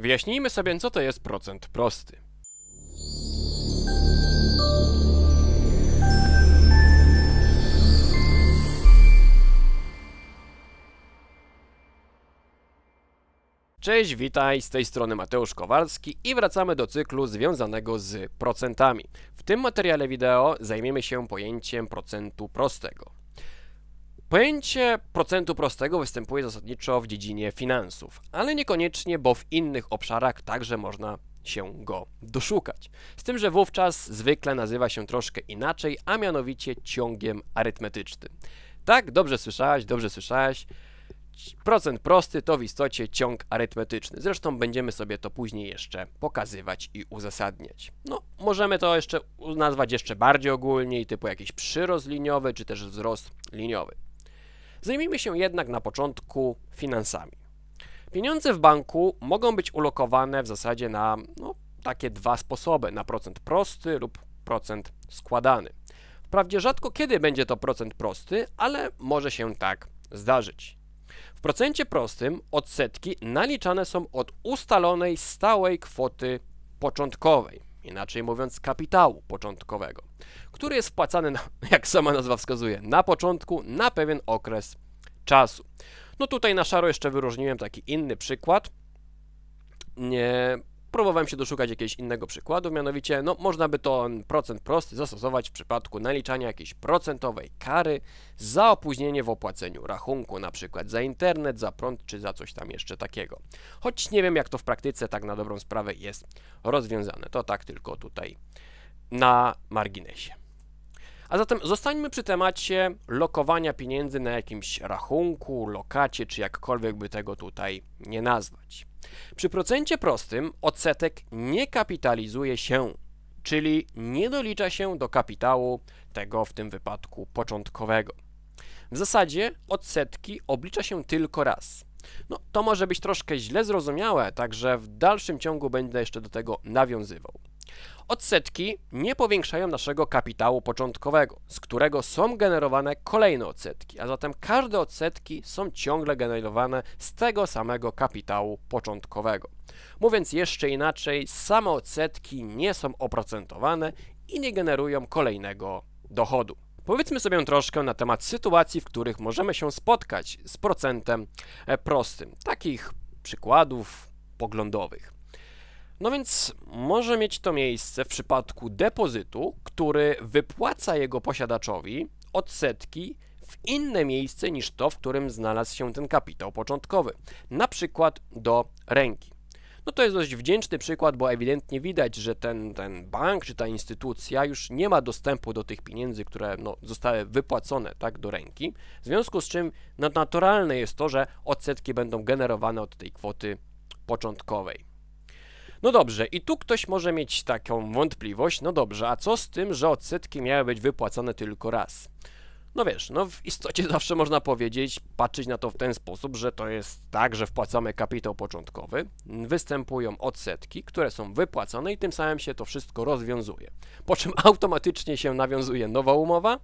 Wyjaśnijmy sobie, co to jest procent prosty. Cześć, witaj, z tej strony Mateusz Kowalski i wracamy do cyklu związanego z procentami. W tym materiale wideo zajmiemy się pojęciem procentu prostego. Pojęcie procentu prostego występuje zasadniczo w dziedzinie finansów, ale niekoniecznie, bo w innych obszarach także można się go doszukać. Z tym, że wówczas zwykle nazywa się troszkę inaczej, a mianowicie ciągiem arytmetycznym. Tak, dobrze słyszałaś, dobrze słyszałaś. Procent prosty to w istocie ciąg arytmetyczny. Zresztą będziemy sobie to później jeszcze pokazywać i uzasadniać. No, możemy to jeszcze nazwać jeszcze bardziej ogólnie, typu jakiś przyrost liniowy, czy też wzrost liniowy. Zajmijmy się jednak na początku finansami. Pieniądze w banku mogą być ulokowane w zasadzie na no, takie dwa sposoby, na procent prosty lub procent składany. Wprawdzie rzadko kiedy będzie to procent prosty, ale może się tak zdarzyć. W procencie prostym odsetki naliczane są od ustalonej stałej kwoty początkowej inaczej mówiąc kapitału początkowego, który jest wpłacany, na, jak sama nazwa wskazuje, na początku na pewien okres czasu. No tutaj na szaro jeszcze wyróżniłem taki inny przykład, nie, Próbowałem się doszukać jakiegoś innego przykładu, mianowicie, no można by to procent prosty zastosować w przypadku naliczania jakiejś procentowej kary za opóźnienie w opłaceniu rachunku, na przykład za internet, za prąd czy za coś tam jeszcze takiego. Choć nie wiem jak to w praktyce tak na dobrą sprawę jest rozwiązane, to tak tylko tutaj na marginesie. A zatem zostańmy przy temacie lokowania pieniędzy na jakimś rachunku, lokacie, czy jakkolwiek by tego tutaj nie nazwać. Przy procencie prostym odsetek nie kapitalizuje się, czyli nie dolicza się do kapitału, tego w tym wypadku początkowego. W zasadzie odsetki oblicza się tylko raz. No, to może być troszkę źle zrozumiałe, także w dalszym ciągu będę jeszcze do tego nawiązywał. Odsetki nie powiększają naszego kapitału początkowego, z którego są generowane kolejne odsetki, a zatem każde odsetki są ciągle generowane z tego samego kapitału początkowego. Mówiąc jeszcze inaczej, same odsetki nie są oprocentowane i nie generują kolejnego dochodu. Powiedzmy sobie troszkę na temat sytuacji, w których możemy się spotkać z procentem e, prostym. Takich przykładów poglądowych. No więc może mieć to miejsce w przypadku depozytu, który wypłaca jego posiadaczowi odsetki w inne miejsce niż to, w którym znalazł się ten kapitał początkowy, na przykład do ręki. No to jest dość wdzięczny przykład, bo ewidentnie widać, że ten, ten bank czy ta instytucja już nie ma dostępu do tych pieniędzy, które no, zostały wypłacone tak do ręki, w związku z czym no, naturalne jest to, że odsetki będą generowane od tej kwoty początkowej. No dobrze, i tu ktoś może mieć taką wątpliwość, no dobrze, a co z tym, że odsetki miały być wypłacone tylko raz? No wiesz, no w istocie zawsze można powiedzieć, patrzeć na to w ten sposób, że to jest tak, że wpłacamy kapitał początkowy, występują odsetki, które są wypłacone i tym samym się to wszystko rozwiązuje. Po czym automatycznie się nawiązuje nowa umowa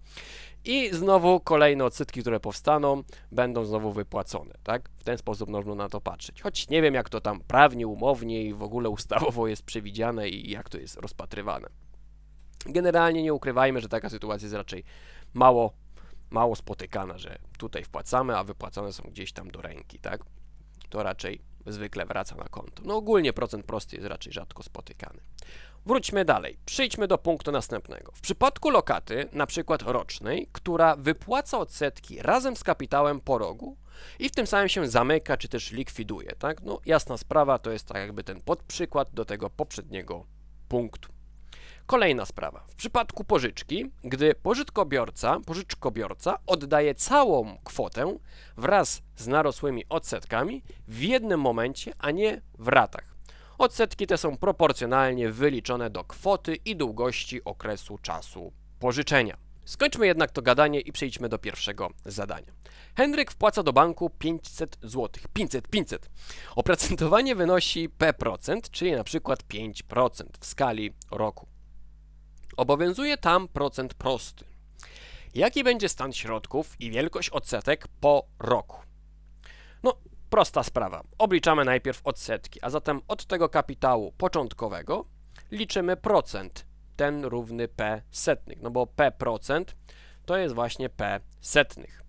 i znowu kolejne odsetki, które powstaną, będą znowu wypłacone, tak? W ten sposób można na to patrzeć. Choć nie wiem, jak to tam prawnie, umownie i w ogóle ustawowo jest przewidziane i jak to jest rozpatrywane. Generalnie nie ukrywajmy, że taka sytuacja jest raczej mało mało spotykana, że tutaj wpłacamy, a wypłacone są gdzieś tam do ręki, tak? To raczej zwykle wraca na konto. No ogólnie procent prosty jest raczej rzadko spotykany. Wróćmy dalej. Przejdźmy do punktu następnego. W przypadku lokaty, na przykład rocznej, która wypłaca odsetki razem z kapitałem po rogu i w tym samym się zamyka czy też likwiduje, tak? No jasna sprawa, to jest tak jakby ten podprzykład do tego poprzedniego punktu. Kolejna sprawa. W przypadku pożyczki, gdy pożyczkobiorca, pożyczkobiorca oddaje całą kwotę wraz z narosłymi odsetkami w jednym momencie, a nie w ratach. Odsetki te są proporcjonalnie wyliczone do kwoty i długości okresu czasu pożyczenia. Skończmy jednak to gadanie i przejdźmy do pierwszego zadania. Henryk wpłaca do banku 500 zł. 500, 500. Oprocentowanie wynosi P%, czyli na przykład 5% w skali roku. Obowiązuje tam procent prosty. Jaki będzie stan środków i wielkość odsetek po roku? No, prosta sprawa. Obliczamy najpierw odsetki, a zatem od tego kapitału początkowego liczymy procent, ten równy p setnych, no bo p procent to jest właśnie p setnych.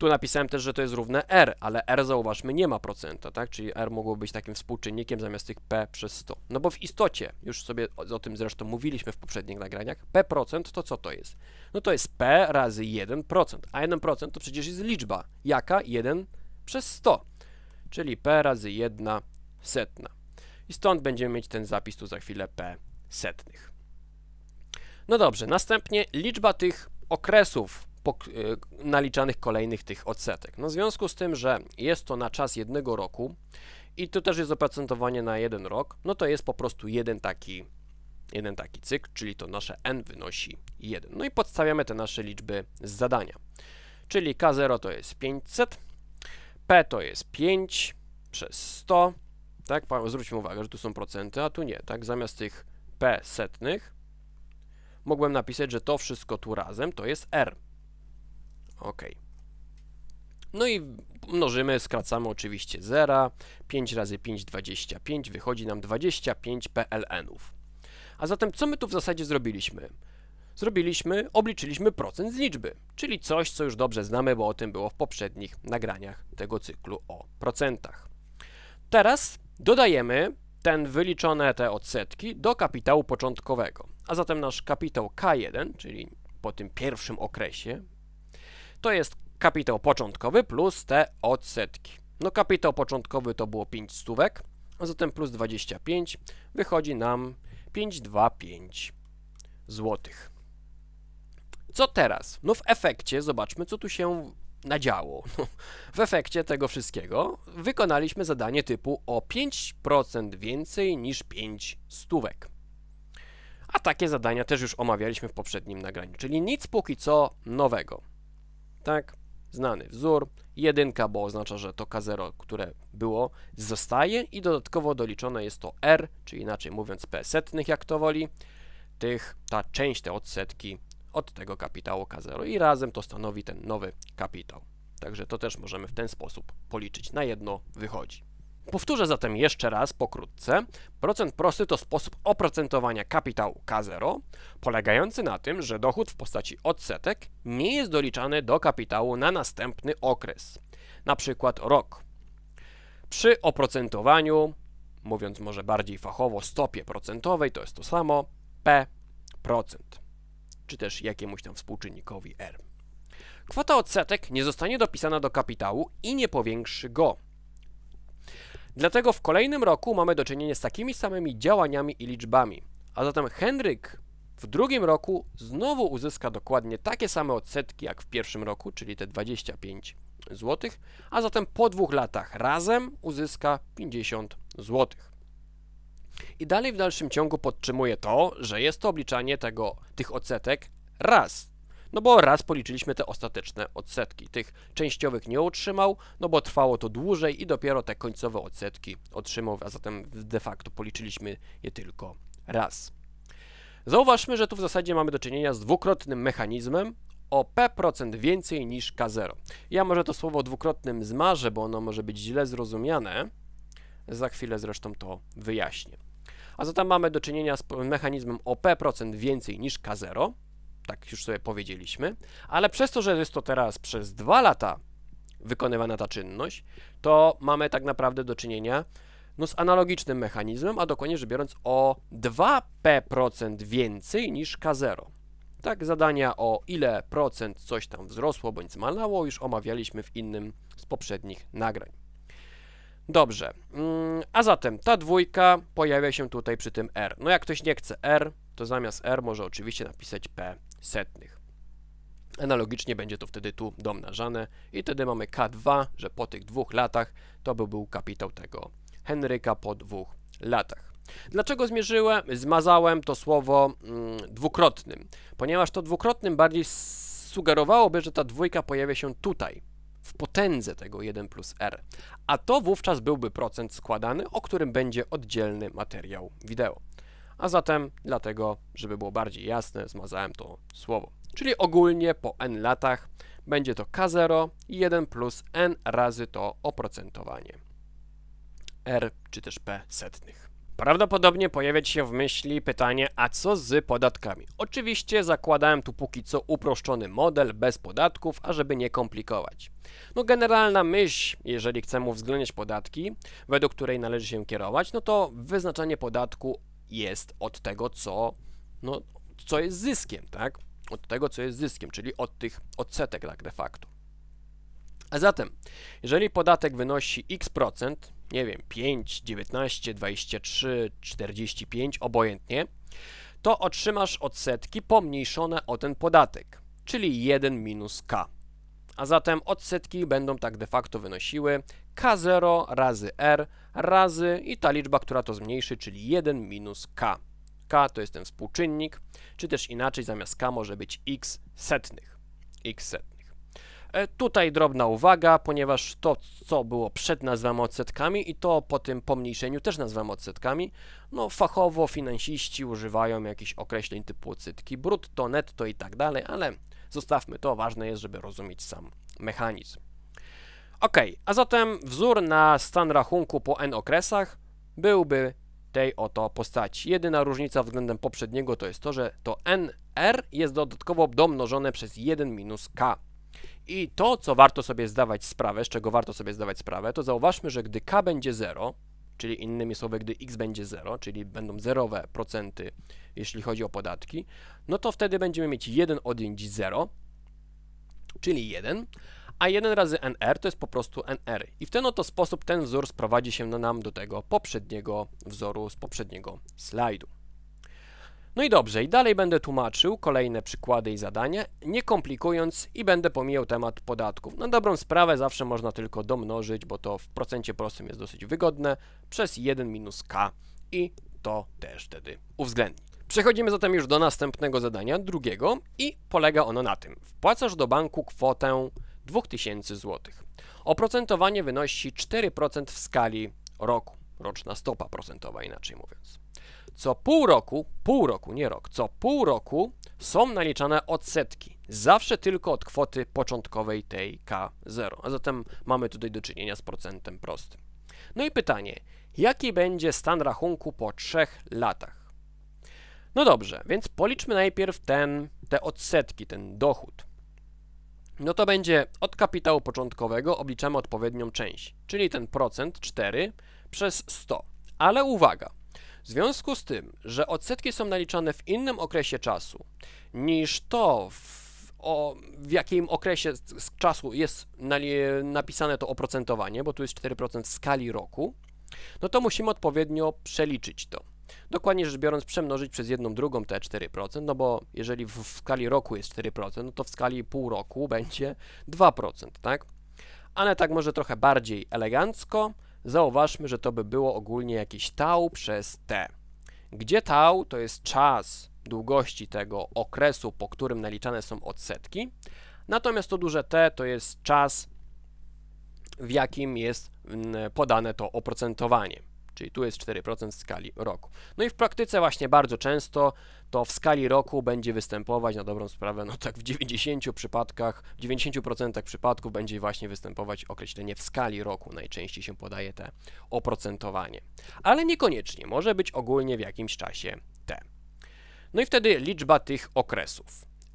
Tu napisałem też, że to jest równe R, ale R zauważmy nie ma procenta, tak? Czyli R mogło być takim współczynnikiem zamiast tych P przez 100. No bo w istocie, już sobie o, o tym zresztą mówiliśmy w poprzednich nagraniach, P% procent to co to jest? No to jest P razy 1%, a 1% to przecież jest liczba. Jaka? 1 przez 100, czyli P razy 1 setna. I stąd będziemy mieć ten zapis tu za chwilę P setnych. No dobrze, następnie liczba tych okresów Y, naliczanych kolejnych tych odsetek. No w związku z tym, że jest to na czas jednego roku i to też jest oprocentowanie na jeden rok, no to jest po prostu jeden taki, jeden taki cykl, czyli to nasze n wynosi 1. No i podstawiamy te nasze liczby z zadania. Czyli K0 to jest 500, P to jest 5 przez 100, tak? Zwróćmy uwagę, że tu są procenty, a tu nie, tak? Zamiast tych P setnych mogłem napisać, że to wszystko tu razem to jest R. OK. No i mnożymy, skracamy oczywiście 0. 5 razy 5, 25. Wychodzi nam 25 PLN-ów. A zatem co my tu w zasadzie zrobiliśmy? Zrobiliśmy, obliczyliśmy procent z liczby, czyli coś, co już dobrze znamy, bo o tym było w poprzednich nagraniach tego cyklu o procentach. Teraz dodajemy ten wyliczone te odsetki do kapitału początkowego. A zatem nasz kapitał K1, czyli po tym pierwszym okresie to jest kapitał początkowy plus te odsetki. No kapitał początkowy to było 5 stówek, a zatem plus 25 wychodzi nam 525 złotych. Co teraz? No w efekcie, zobaczmy co tu się nadziało. No, w efekcie tego wszystkiego wykonaliśmy zadanie typu o 5% więcej niż 5 stówek. A takie zadania też już omawialiśmy w poprzednim nagraniu, czyli nic póki co nowego tak? Znany wzór. Jedynka, bo oznacza, że to K0, które było, zostaje i dodatkowo doliczone jest to R, czyli inaczej mówiąc P setnych, jak to woli, tych, ta część, te odsetki od tego kapitału K0 i razem to stanowi ten nowy kapitał. Także to też możemy w ten sposób policzyć. Na jedno wychodzi. Powtórzę zatem jeszcze raz pokrótce. Procent prosty to sposób oprocentowania kapitału K0, polegający na tym, że dochód w postaci odsetek nie jest doliczany do kapitału na następny okres, na przykład rok. Przy oprocentowaniu, mówiąc może bardziej fachowo, stopie procentowej to jest to samo P procent, czy też jakiemuś tam współczynnikowi R. Kwota odsetek nie zostanie dopisana do kapitału i nie powiększy go. Dlatego w kolejnym roku mamy do czynienia z takimi samymi działaniami i liczbami. A zatem Henryk w drugim roku znowu uzyska dokładnie takie same odsetki jak w pierwszym roku, czyli te 25 zł, a zatem po dwóch latach razem uzyska 50 zł. I dalej w dalszym ciągu podtrzymuje to, że jest to obliczanie tego, tych odsetek raz no bo raz policzyliśmy te ostateczne odsetki. Tych częściowych nie utrzymał, no bo trwało to dłużej i dopiero te końcowe odsetki otrzymał, a zatem de facto policzyliśmy je tylko raz. Zauważmy, że tu w zasadzie mamy do czynienia z dwukrotnym mechanizmem, o p% więcej niż k0. Ja może to słowo dwukrotnym zmarzę, bo ono może być źle zrozumiane. Za chwilę zresztą to wyjaśnię. A zatem mamy do czynienia z mechanizmem o p% więcej niż k0, tak już sobie powiedzieliśmy, ale przez to, że jest to teraz przez dwa lata wykonywana ta czynność, to mamy tak naprawdę do czynienia no, z analogicznym mechanizmem, a dokładnie rzecz biorąc o 2p% więcej niż K0. Tak, zadania o ile procent coś tam wzrosło bądź zmalało już omawialiśmy w innym z poprzednich nagrań. Dobrze, mm, a zatem ta dwójka pojawia się tutaj przy tym R. No jak ktoś nie chce R, to zamiast R może oczywiście napisać P setnych. Analogicznie będzie to wtedy tu domnażane i wtedy mamy K2, że po tych dwóch latach to by był kapitał tego Henryka po dwóch latach. Dlaczego zmierzyłem, zmazałem to słowo mm, dwukrotnym? Ponieważ to dwukrotnym bardziej sugerowałoby, że ta dwójka pojawia się tutaj, w potędze tego 1 plus r, a to wówczas byłby procent składany, o którym będzie oddzielny materiał wideo. A zatem, dlatego, żeby było bardziej jasne, zmazałem to słowo. Czyli ogólnie po n latach będzie to k0 i 1 plus n razy to oprocentowanie r czy też p setnych. Prawdopodobnie pojawiać się w myśli pytanie, a co z podatkami? Oczywiście zakładałem tu póki co uproszczony model bez podatków, ażeby nie komplikować. No generalna myśl, jeżeli chcemy uwzględniać podatki, według której należy się kierować, no to wyznaczanie podatku jest od tego, co, no, co jest zyskiem, tak? Od tego, co jest zyskiem, czyli od tych odsetek tak de facto. A zatem, jeżeli podatek wynosi x%, nie wiem, 5, 19, 23, 45, obojętnie, to otrzymasz odsetki pomniejszone o ten podatek, czyli 1 minus k. A zatem odsetki będą tak de facto wynosiły k0 razy r razy i ta liczba, która to zmniejszy, czyli 1 minus k. k to jest ten współczynnik, czy też inaczej zamiast k może być x setnych. x set. E, tutaj drobna uwaga, ponieważ to, co było przed nazwami odsetkami i to po tym pomniejszeniu też nazwamy odsetkami, no fachowo finansiści używają jakichś określeń typu odsetki brutto, netto i tak dalej, ale zostawmy to, ważne jest, żeby rozumieć sam mechanizm. Ok, a zatem wzór na stan rachunku po n okresach byłby tej oto postaci. Jedyna różnica względem poprzedniego to jest to, że to nr jest dodatkowo domnożone przez 1 minus k. I to, co warto sobie zdawać sprawę, z czego warto sobie zdawać sprawę, to zauważmy, że gdy k będzie 0, czyli innymi słowy, gdy x będzie 0, czyli będą zerowe procenty, jeśli chodzi o podatki, no to wtedy będziemy mieć 1 odjęć 0, czyli 1, a 1 razy nr to jest po prostu nr. I w ten oto sposób ten wzór sprowadzi się nam do tego poprzedniego wzoru z poprzedniego slajdu. No i dobrze, i dalej będę tłumaczył kolejne przykłady i zadania, nie komplikując i będę pomijał temat podatków. Na dobrą sprawę zawsze można tylko domnożyć, bo to w procencie prostym jest dosyć wygodne, przez 1 minus k i to też wtedy uwzględni. Przechodzimy zatem już do następnego zadania, drugiego i polega ono na tym. Wpłacasz do banku kwotę 2000 zł. Oprocentowanie wynosi 4% w skali roku, roczna stopa procentowa inaczej mówiąc. Co pół roku, pół roku, nie rok, co pół roku są naliczane odsetki. Zawsze tylko od kwoty początkowej tej K0. A zatem mamy tutaj do czynienia z procentem prostym. No i pytanie, jaki będzie stan rachunku po trzech latach? No dobrze, więc policzmy najpierw ten, te odsetki, ten dochód. No to będzie od kapitału początkowego obliczamy odpowiednią część, czyli ten procent 4 przez 100. Ale uwaga, w związku z tym, że odsetki są naliczane w innym okresie czasu niż to, w, o, w jakim okresie czasu jest napisane to oprocentowanie, bo tu jest 4% skali roku, no to musimy odpowiednio przeliczyć to. Dokładnie rzecz biorąc, przemnożyć przez jedną drugą te 4%, no bo jeżeli w, w skali roku jest 4%, no to w skali pół roku będzie 2%, tak? Ale tak może trochę bardziej elegancko, Zauważmy, że to by było ogólnie jakieś tau przez t. Gdzie tau to jest czas długości tego okresu, po którym naliczane są odsetki, natomiast to duże t to jest czas, w jakim jest mm, podane to oprocentowanie. Czyli tu jest 4% w skali roku. No i w praktyce właśnie bardzo często to w skali roku będzie występować na dobrą sprawę, no tak w 90 przypadkach, w 90% przypadków będzie właśnie występować określenie w skali roku. Najczęściej się podaje te oprocentowanie. Ale niekoniecznie, może być ogólnie w jakimś czasie T. No i wtedy liczba tych okresów.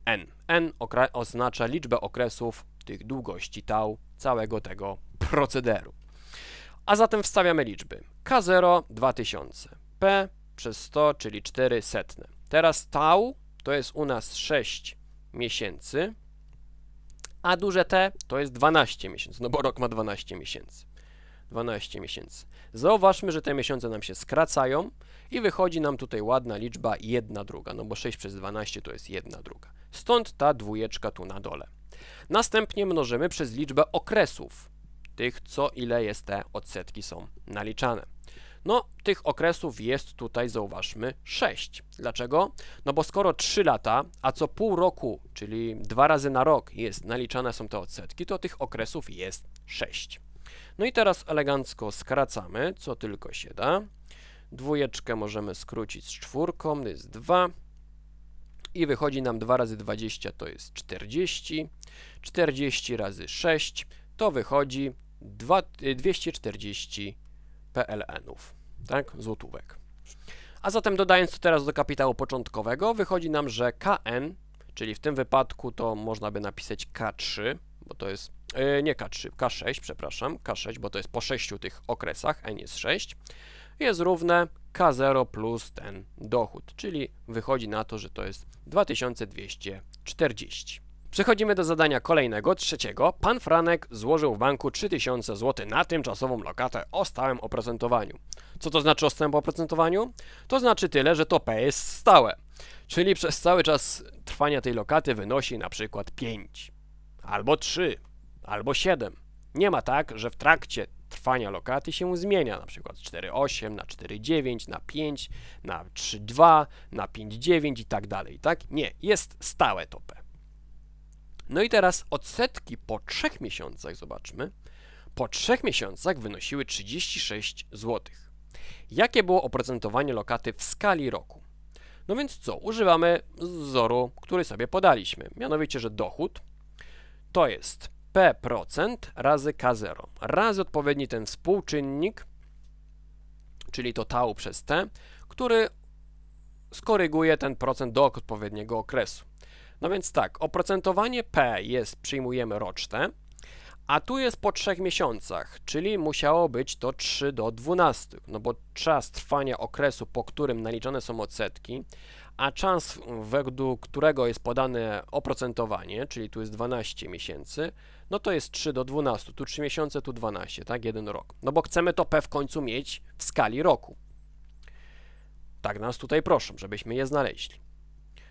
N. N oznacza liczbę okresów tych długości tau całego tego procederu. A zatem wstawiamy liczby. K0 2000. P przez 100, czyli 4 setne. Teraz tau to jest u nas 6 miesięcy, a duże T to jest 12 miesięcy, no bo rok ma 12 miesięcy. 12 miesięcy. Zauważmy, że te miesiące nam się skracają i wychodzi nam tutaj ładna liczba 1 druga, no bo 6 przez 12 to jest 1 druga. Stąd ta dwójeczka tu na dole. Następnie mnożymy przez liczbę okresów, tych co ile jest te odsetki są naliczane. No, tych okresów jest tutaj, zauważmy, 6. Dlaczego? No bo skoro 3 lata, a co pół roku, czyli dwa razy na rok jest naliczane są te odsetki, to tych okresów jest 6. No i teraz elegancko skracamy, co tylko się da. Dwójeczkę możemy skrócić z czwórką, to jest 2 i wychodzi nam 2 razy 20 to jest 40, 40 razy 6 to wychodzi 2, 240 PLN-ów tak, złotówek. A zatem dodając to teraz do kapitału początkowego, wychodzi nam, że KN, czyli w tym wypadku to można by napisać K3, bo to jest, yy, nie K3, K6, przepraszam, K6, bo to jest po 6 tych okresach, N jest 6, jest równe K0 plus ten dochód, czyli wychodzi na to, że to jest 2240. Przechodzimy do zadania kolejnego, trzeciego. Pan Franek złożył w banku 3000 zł na tymczasową lokatę o stałym oprocentowaniu. Co to znaczy o stałym oprocentowaniu? To znaczy tyle, że to P jest stałe, czyli przez cały czas trwania tej lokaty wynosi na przykład 5, albo 3, albo 7. Nie ma tak, że w trakcie trwania lokaty się zmienia, na przykład 4,8 na 4,9 na 5, na 3,2 na 5,9 i tak dalej, tak? Nie, jest stałe to P. No i teraz odsetki po trzech miesiącach, zobaczmy, po trzech miesiącach wynosiły 36 zł. Jakie było oprocentowanie lokaty w skali roku? No więc co, używamy wzoru, który sobie podaliśmy, mianowicie, że dochód to jest P% procent razy K0, razy odpowiedni ten współczynnik, czyli to tau przez T, który skoryguje ten procent do odpowiedniego okresu. No więc tak, oprocentowanie P jest, przyjmujemy roczne, a tu jest po 3 miesiącach, czyli musiało być to 3 do 12, no bo czas trwania okresu, po którym naliczone są odsetki, a czas, według którego jest podane oprocentowanie, czyli tu jest 12 miesięcy, no to jest 3 do 12, tu 3 miesiące, tu 12, tak, jeden rok. No bo chcemy to P w końcu mieć w skali roku. Tak nas tutaj proszą, żebyśmy je znaleźli.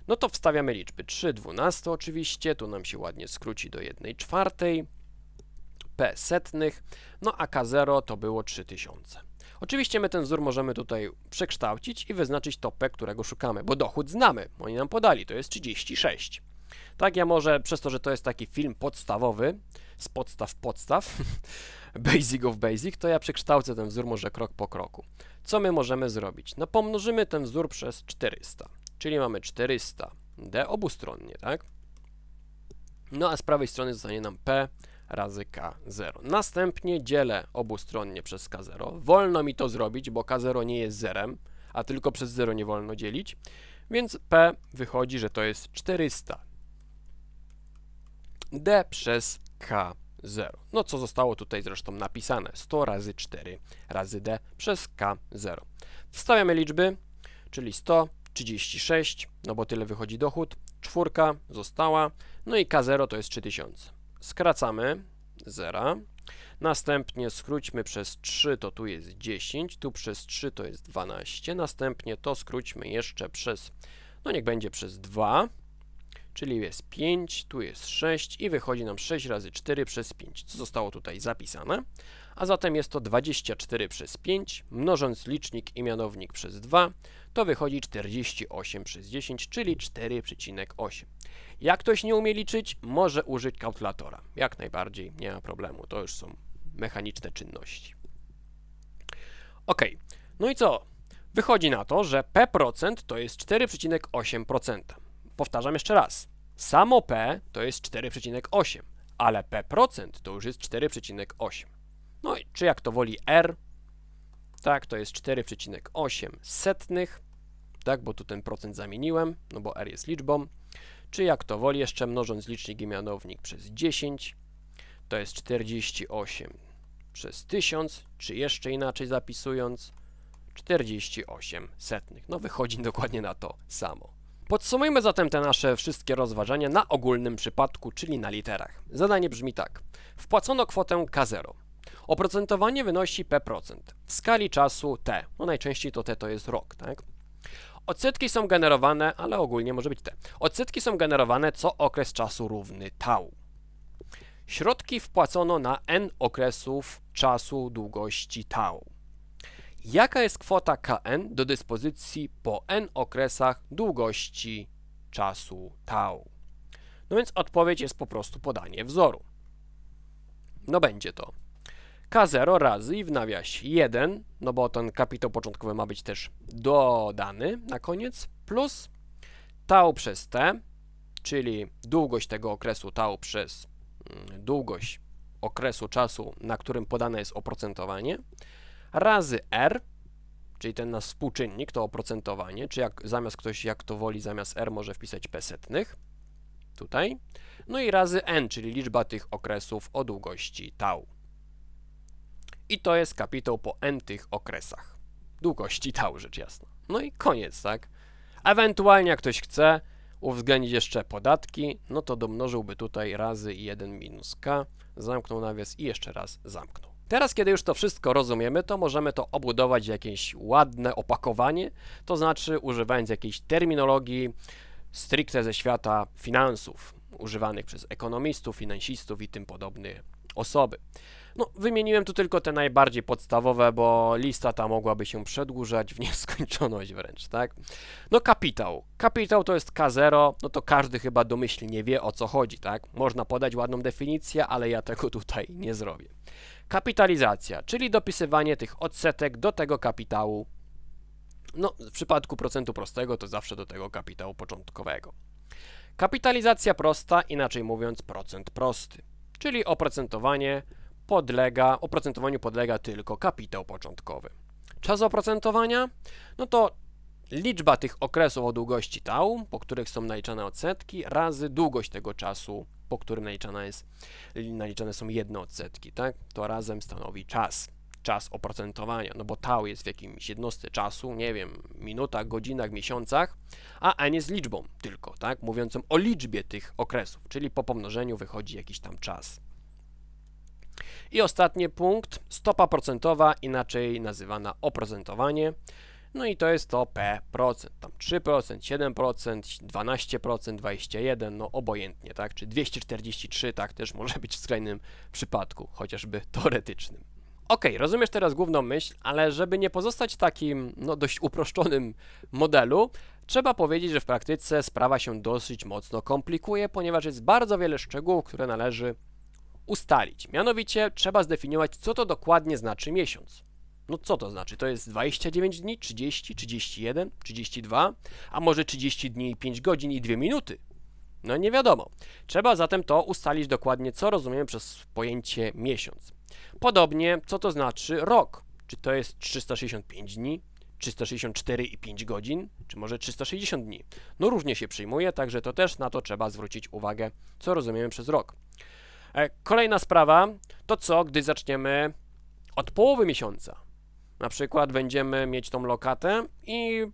No to wstawiamy liczby 3 12 oczywiście, tu nam się ładnie skróci do 1 czwartej, P setnych, no a K0 to było 3000. Oczywiście my ten wzór możemy tutaj przekształcić i wyznaczyć to P, którego szukamy, bo dochód znamy, oni nam podali, to jest 36. Tak, ja może przez to, że to jest taki film podstawowy, z podstaw podstaw, basic of basic, to ja przekształcę ten wzór może krok po kroku. Co my możemy zrobić? No pomnożymy ten wzór przez 400 czyli mamy 400d obustronnie, tak? No a z prawej strony zostanie nam p razy k0. Następnie dzielę obustronnie przez k0. Wolno mi to zrobić, bo k0 nie jest zerem, a tylko przez 0 nie wolno dzielić, więc p wychodzi, że to jest 400 d przez k0. No co zostało tutaj zresztą napisane, 100 razy 4 razy d przez k0. Wstawiamy liczby, czyli 100 36, no bo tyle wychodzi dochód, czwórka została, no i K0 to jest 3000. Skracamy, 0, następnie skróćmy przez 3, to tu jest 10, tu przez 3 to jest 12, następnie to skróćmy jeszcze przez, no niech będzie przez 2, czyli jest 5, tu jest 6 i wychodzi nam 6 razy 4 przez 5, co zostało tutaj zapisane, a zatem jest to 24 przez 5, mnożąc licznik i mianownik przez 2, to wychodzi 48 przez 10, czyli 4,8. Jak ktoś nie umie liczyć, może użyć kalkulatora. Jak najbardziej, nie ma problemu, to już są mechaniczne czynności. Ok, no i co? Wychodzi na to, że P% procent to jest 4,8%. Powtarzam jeszcze raz. Samo P to jest 4,8, ale P% procent to już jest 4,8. No i czy jak to woli R, tak, to jest 4,8 setnych, tak, bo tu ten procent zamieniłem, no bo R jest liczbą, czy jak to woli, jeszcze mnożąc licznik i mianownik przez 10, to jest 48 przez 1000, czy jeszcze inaczej zapisując, 48 setnych. No wychodzi dokładnie na to samo. Podsumujmy zatem te nasze wszystkie rozważania na ogólnym przypadku, czyli na literach. Zadanie brzmi tak. Wpłacono kwotę K0. Oprocentowanie wynosi P% w skali czasu T. No najczęściej to T to jest rok, tak? Odsetki są generowane, ale ogólnie może być T. Odsetki są generowane co okres czasu równy tau. Środki wpłacono na n okresów czasu długości tau. Jaka jest kwota Kn do dyspozycji po n okresach długości czasu tau? No więc odpowiedź jest po prostu podanie wzoru. No będzie to K0 razy i w nawiasie 1, no bo ten kapitał początkowy ma być też dodany na koniec, plus tau przez t, czyli długość tego okresu tau przez mm, długość okresu czasu, na którym podane jest oprocentowanie, razy r, czyli ten nasz współczynnik, to oprocentowanie, czy jak zamiast ktoś, jak to woli, zamiast r może wpisać p setnych, tutaj, no i razy n, czyli liczba tych okresów o długości tau. I to jest kapitał po n tych okresach. Długości tał, rzecz jasna. No i koniec, tak? Ewentualnie jak ktoś chce uwzględnić jeszcze podatki, no to domnożyłby tutaj razy 1 minus k, zamknął nawias i jeszcze raz zamknął. Teraz, kiedy już to wszystko rozumiemy, to możemy to obudować w jakieś ładne opakowanie, to znaczy używając jakiejś terminologii stricte ze świata finansów, używanych przez ekonomistów, finansistów i tym podobne osoby. No, wymieniłem tu tylko te najbardziej podstawowe, bo lista ta mogłaby się przedłużać w nieskończoność wręcz, tak? No, kapitał. Kapitał to jest K0, no to każdy chyba domyślnie wie o co chodzi, tak? Można podać ładną definicję, ale ja tego tutaj nie zrobię. Kapitalizacja, czyli dopisywanie tych odsetek do tego kapitału. No, w przypadku procentu prostego to zawsze do tego kapitału początkowego. Kapitalizacja prosta, inaczej mówiąc procent prosty, czyli oprocentowanie podlega, oprocentowaniu podlega tylko kapitał początkowy. Czas oprocentowania? No to liczba tych okresów o długości tau, po których są naliczane odsetki, razy długość tego czasu, po którym naliczana jest, naliczane są jedne odsetki, tak? To razem stanowi czas czas oprocentowania, no bo tau jest w jakimś jednostce czasu, nie wiem, minutach, godzinach, miesiącach, a n jest liczbą tylko, tak, mówiącą o liczbie tych okresów, czyli po pomnożeniu wychodzi jakiś tam czas. I ostatni punkt, stopa procentowa, inaczej nazywana oprocentowanie. No i to jest to P%, procent, tam 3%, 7%, 12%, 21%, no obojętnie, tak, czy 243, tak, też może być w skrajnym przypadku, chociażby teoretycznym. OK, rozumiesz teraz główną myśl, ale żeby nie pozostać takim, no dość uproszczonym modelu, trzeba powiedzieć, że w praktyce sprawa się dosyć mocno komplikuje, ponieważ jest bardzo wiele szczegółów, które należy ustalić. Mianowicie trzeba zdefiniować, co to dokładnie znaczy miesiąc. No co to znaczy? To jest 29 dni, 30, 31, 32, a może 30 dni i 5 godzin i 2 minuty? No nie wiadomo. Trzeba zatem to ustalić dokładnie, co rozumiemy przez pojęcie miesiąc. Podobnie, co to znaczy rok? Czy to jest 365 dni, 364 i 5 godzin, czy może 360 dni. No różnie się przyjmuje, także to też na to trzeba zwrócić uwagę, co rozumiemy przez rok. E, kolejna sprawa, to co, gdy zaczniemy od połowy miesiąca? Na przykład będziemy mieć tą lokatę i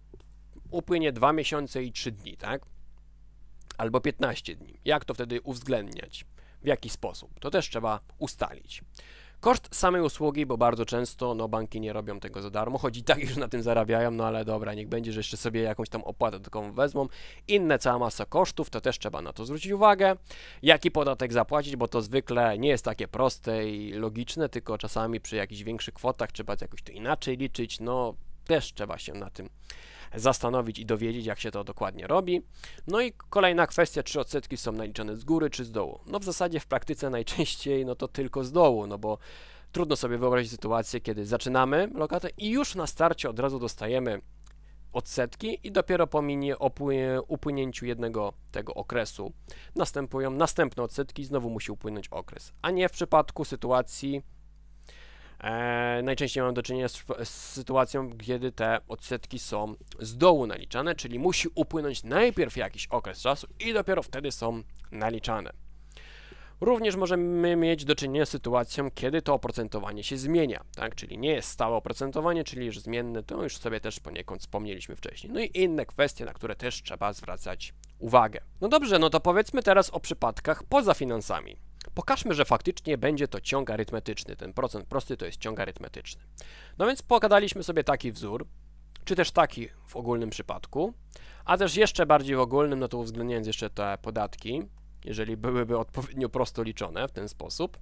upłynie 2 miesiące i 3 dni, tak? Albo 15 dni. Jak to wtedy uwzględniać? W jaki sposób? To też trzeba ustalić. Koszt samej usługi, bo bardzo często no, banki nie robią tego za darmo, choć i tak już na tym zarabiają, no ale dobra, niech będzie, że jeszcze sobie jakąś tam opłatę taką wezmą. Inne cała masa kosztów, to też trzeba na to zwrócić uwagę. Jaki podatek zapłacić, bo to zwykle nie jest takie proste i logiczne, tylko czasami przy jakichś większych kwotach trzeba jakoś to inaczej liczyć, no też trzeba się na tym zastanowić i dowiedzieć, jak się to dokładnie robi. No i kolejna kwestia, czy odsetki są naliczane z góry, czy z dołu. No w zasadzie w praktyce najczęściej no to tylko z dołu, no bo trudno sobie wyobrazić sytuację, kiedy zaczynamy lokatę i już na starcie od razu dostajemy odsetki i dopiero po minie upłynięciu jednego tego okresu następują następne odsetki, znowu musi upłynąć okres. A nie w przypadku sytuacji E, najczęściej mamy do czynienia z, z, sytuacją, kiedy te odsetki są z dołu naliczane, czyli musi upłynąć najpierw jakiś okres czasu i dopiero wtedy są naliczane. Również możemy mieć do czynienia z sytuacją, kiedy to oprocentowanie się zmienia, tak? czyli nie jest stałe oprocentowanie, czyli już zmienne, to już sobie też poniekąd wspomnieliśmy wcześniej. No i inne kwestie, na które też trzeba zwracać uwagę. No dobrze, no to powiedzmy teraz o przypadkach poza finansami. Pokażmy, że faktycznie będzie to ciąg arytmetyczny. Ten procent prosty to jest ciąg arytmetyczny. No więc pokadaliśmy sobie taki wzór, czy też taki w ogólnym przypadku, a też jeszcze bardziej w ogólnym, no to uwzględniając jeszcze te podatki, jeżeli byłyby odpowiednio prosto liczone w ten sposób,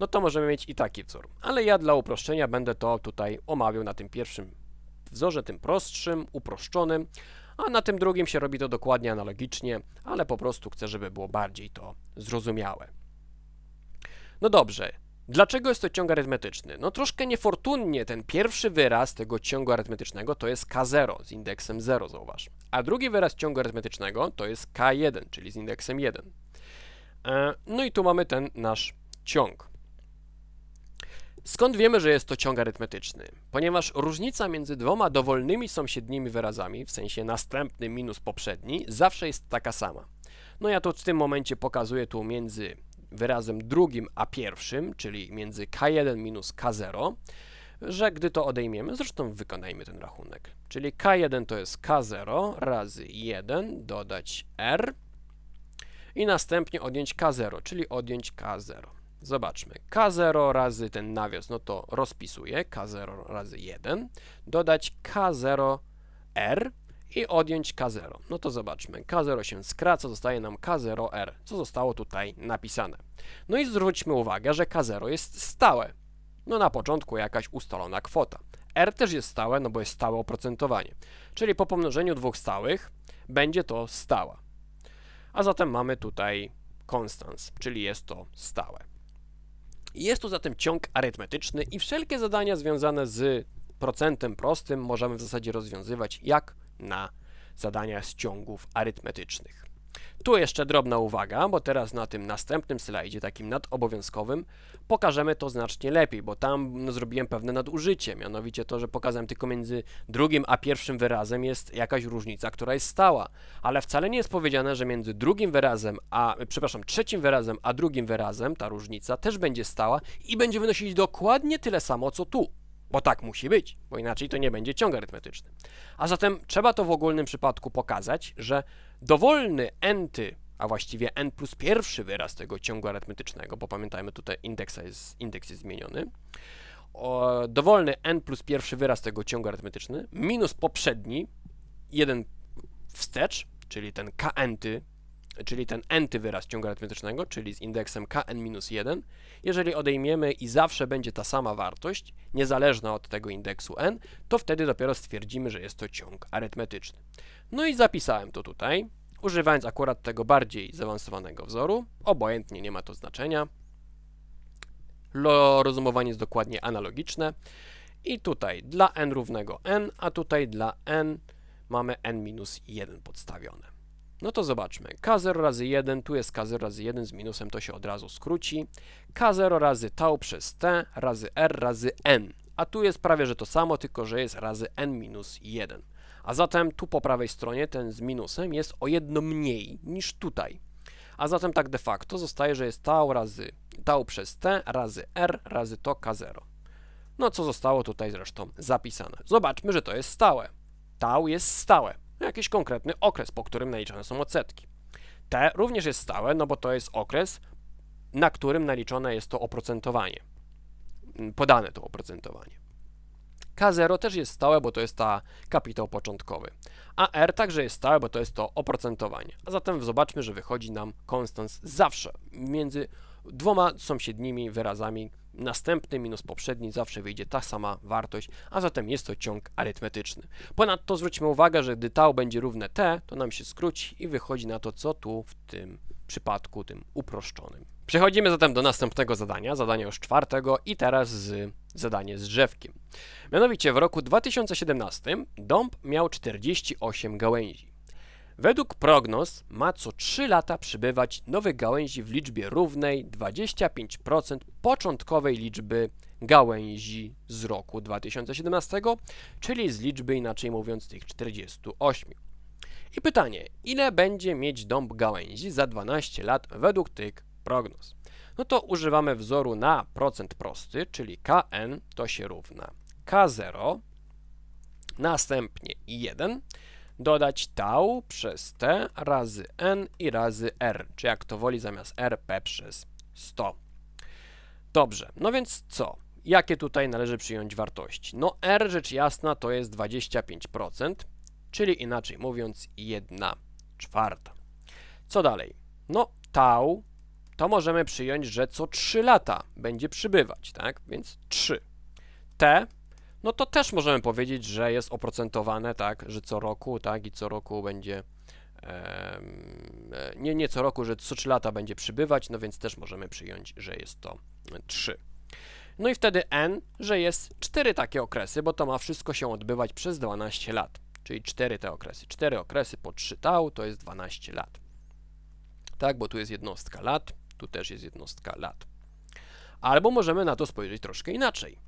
no to możemy mieć i taki wzór. Ale ja dla uproszczenia będę to tutaj omawiał na tym pierwszym wzorze, tym prostszym, uproszczonym, a na tym drugim się robi to dokładnie analogicznie, ale po prostu chcę, żeby było bardziej to zrozumiałe. No dobrze, Dlaczego jest to ciąg arytmetyczny? No troszkę niefortunnie ten pierwszy wyraz tego ciągu arytmetycznego to jest K0 z indeksem 0, zauważ. A drugi wyraz ciągu arytmetycznego to jest K1, czyli z indeksem 1. E, no i tu mamy ten nasz ciąg. Skąd wiemy, że jest to ciąg arytmetyczny? Ponieważ różnica między dwoma dowolnymi sąsiednimi wyrazami, w sensie następny minus poprzedni, zawsze jest taka sama. No ja to w tym momencie pokazuję tu między wyrazem drugim a pierwszym, czyli między K1 minus K0, że gdy to odejmiemy, zresztą wykonajmy ten rachunek, czyli K1 to jest K0 razy 1 dodać R i następnie odjąć K0, czyli odjąć K0. Zobaczmy, K0 razy ten nawias, no to rozpisuję, K0 razy 1, dodać K0R i odjąć K0. No to zobaczmy, K0 się skraca, zostaje nam K0R, co zostało tutaj napisane. No i zwróćmy uwagę, że K0 jest stałe. No na początku jakaś ustalona kwota. R też jest stałe, no bo jest stałe oprocentowanie. Czyli po pomnożeniu dwóch stałych będzie to stała. A zatem mamy tutaj konstans, czyli jest to stałe. Jest tu zatem ciąg arytmetyczny i wszelkie zadania związane z procentem prostym możemy w zasadzie rozwiązywać jak na zadania z ciągów arytmetycznych. Tu jeszcze drobna uwaga, bo teraz na tym następnym slajdzie, takim nadobowiązkowym, pokażemy to znacznie lepiej, bo tam no, zrobiłem pewne nadużycie, mianowicie to, że pokazałem tylko między drugim a pierwszym wyrazem jest jakaś różnica, która jest stała, ale wcale nie jest powiedziane, że między drugim wyrazem, a przepraszam, trzecim wyrazem, a drugim wyrazem ta różnica też będzie stała i będzie wynosić dokładnie tyle samo, co tu bo tak musi być, bo inaczej to nie będzie ciąg arytmetyczny. A zatem trzeba to w ogólnym przypadku pokazać, że dowolny enty, a właściwie n plus pierwszy wyraz tego ciągu arytmetycznego, bo pamiętajmy tutaj indeksa jest, indeks jest zmieniony, o, dowolny n plus pierwszy wyraz tego ciągu arytmetycznego minus poprzedni, jeden wstecz, czyli ten k-enty czyli ten n-ty wyraz ciągu arytmetycznego, czyli z indeksem kn-1, jeżeli odejmiemy i zawsze będzie ta sama wartość, niezależna od tego indeksu n, to wtedy dopiero stwierdzimy, że jest to ciąg arytmetyczny. No i zapisałem to tutaj, używając akurat tego bardziej zaawansowanego wzoru, obojętnie nie ma to znaczenia. Lo rozumowanie jest dokładnie analogiczne i tutaj dla n równego n, a tutaj dla n mamy n-1 podstawione. No to zobaczmy. K0 razy 1, tu jest K0 razy 1 z minusem, to się od razu skróci. K0 razy tau przez T razy R razy N. A tu jest prawie, że to samo, tylko że jest razy N minus 1. A zatem tu po prawej stronie ten z minusem jest o jedno mniej niż tutaj. A zatem tak de facto zostaje, że jest tau razy tau przez T razy R razy to K0. No co zostało tutaj zresztą zapisane. Zobaczmy, że to jest stałe. Tau jest stałe. No, jakiś konkretny okres, po którym naliczane są odsetki. T również jest stałe, no bo to jest okres, na którym naliczone jest to oprocentowanie, mm, podane to oprocentowanie. K0 też jest stałe, bo to jest ta kapitał początkowy. A R także jest stałe, bo to jest to oprocentowanie. A zatem zobaczmy, że wychodzi nam konstans zawsze między dwoma sąsiednimi wyrazami następny minus poprzedni zawsze wyjdzie ta sama wartość, a zatem jest to ciąg arytmetyczny. Ponadto zwróćmy uwagę, że gdy tau będzie równe t, to nam się skróci i wychodzi na to, co tu w tym przypadku, tym uproszczonym. Przechodzimy zatem do następnego zadania, zadania już czwartego i teraz z zadanie z drzewkiem. Mianowicie w roku 2017 dąb miał 48 gałęzi. Według prognoz ma co 3 lata przybywać nowych gałęzi w liczbie równej 25% początkowej liczby gałęzi z roku 2017, czyli z liczby inaczej mówiąc tych 48. I pytanie, ile będzie mieć dąb gałęzi za 12 lat według tych prognoz? No to używamy wzoru na procent prosty, czyli Kn to się równa K0, następnie 1, dodać tau przez t razy n i razy r, czy jak to woli zamiast rp przez 100. Dobrze, no więc co? Jakie tutaj należy przyjąć wartości? No r rzecz jasna to jest 25%, czyli inaczej mówiąc 1 czwarta. Co dalej? No tau to możemy przyjąć, że co 3 lata będzie przybywać, tak? Więc 3. T no to też możemy powiedzieć, że jest oprocentowane, tak, że co roku, tak, i co roku będzie e, nie, nie co roku, że co 3 lata będzie przybywać, no więc też możemy przyjąć, że jest to 3. No i wtedy n, że jest 4 takie okresy, bo to ma wszystko się odbywać przez 12 lat, czyli 4 te okresy. 4 okresy po 3 tau to jest 12 lat. Tak, bo tu jest jednostka lat, tu też jest jednostka lat. Albo możemy na to spojrzeć troszkę inaczej.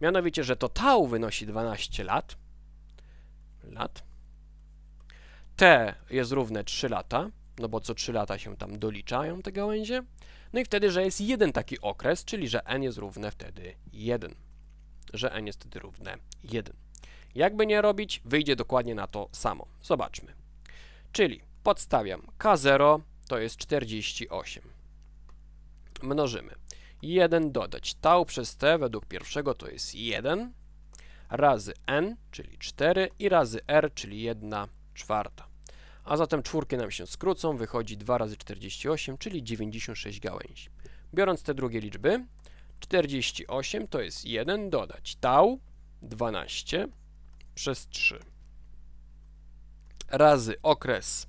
Mianowicie, że to tau wynosi 12 lat, lat, t jest równe 3 lata, no bo co 3 lata się tam doliczają te gałęzie, no i wtedy, że jest jeden taki okres, czyli że n jest równe wtedy 1, że n jest wtedy równe 1. Jakby nie robić, wyjdzie dokładnie na to samo. Zobaczmy. Czyli podstawiam K0 to jest 48. Mnożymy. 1 dodać. Tau przez T według pierwszego to jest 1 razy N, czyli 4 i razy R, czyli 1 czwarta. A zatem czwórki nam się skrócą, wychodzi 2 razy 48, czyli 96 gałęzi. Biorąc te drugie liczby, 48 to jest 1 dodać tau 12 przez 3 razy okres.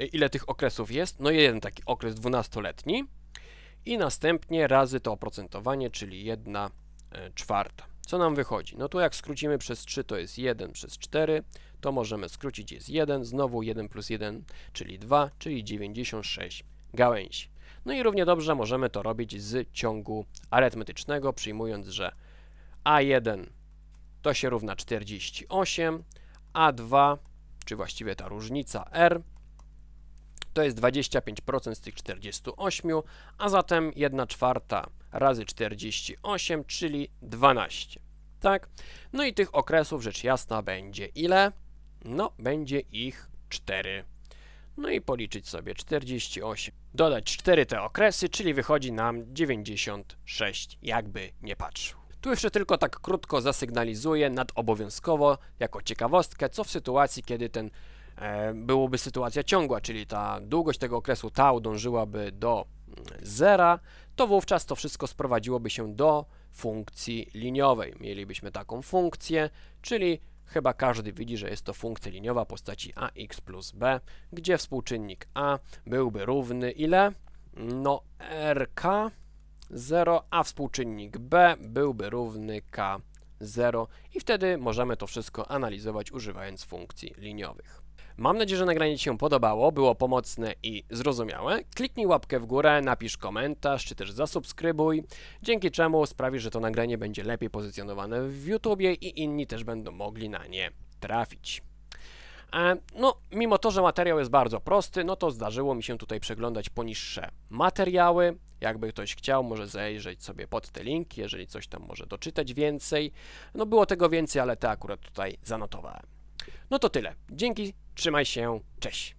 Y, ile tych okresów jest? No jeden taki okres 12-letni i następnie razy to oprocentowanie, czyli 1 e, czwarta. Co nam wychodzi? No tu jak skrócimy przez 3 to jest 1 przez 4, to możemy skrócić jest 1, znowu 1 plus 1, czyli 2, czyli 96 gałęzi. No i równie dobrze możemy to robić z ciągu arytmetycznego, przyjmując, że A1 to się równa 48, A2, czy właściwie ta różnica R to jest 25% z tych 48, a zatem 1 czwarta razy 48, czyli 12. Tak? No i tych okresów rzecz jasna będzie ile? No, będzie ich 4. No i policzyć sobie 48. Dodać 4 te okresy, czyli wychodzi nam 96, jakby nie patrzył. Tu jeszcze tylko tak krótko zasygnalizuję nadobowiązkowo, jako ciekawostkę, co w sytuacji, kiedy ten E, byłoby sytuacja ciągła, czyli ta długość tego okresu tau dążyłaby do zera, to wówczas to wszystko sprowadziłoby się do funkcji liniowej. Mielibyśmy taką funkcję, czyli chyba każdy widzi, że jest to funkcja liniowa postaci ax plus b, gdzie współczynnik a byłby równy ile? No rk 0, a współczynnik b byłby równy k 0 i wtedy możemy to wszystko analizować używając funkcji liniowych. Mam nadzieję, że nagranie Ci się podobało, było pomocne i zrozumiałe. Kliknij łapkę w górę, napisz komentarz, czy też zasubskrybuj, dzięki czemu sprawisz, że to nagranie będzie lepiej pozycjonowane w YouTubie i inni też będą mogli na nie trafić. E, no, mimo to, że materiał jest bardzo prosty, no to zdarzyło mi się tutaj przeglądać poniższe materiały. Jakby ktoś chciał, może zejrzeć sobie pod te linki, jeżeli coś tam może doczytać więcej. No było tego więcej, ale te akurat tutaj zanotowałem. No to tyle. Dzięki, trzymaj się, cześć.